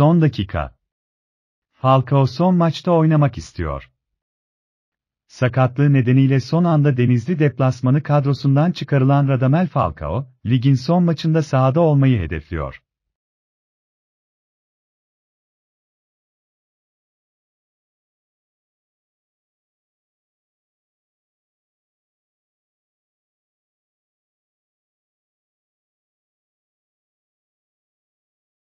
Son dakika. Falcao son maçta oynamak istiyor. Sakatlığı nedeniyle son anda Denizli deplasmanı kadrosundan çıkarılan Radamel Falcao, ligin son maçında sahada olmayı hedefliyor.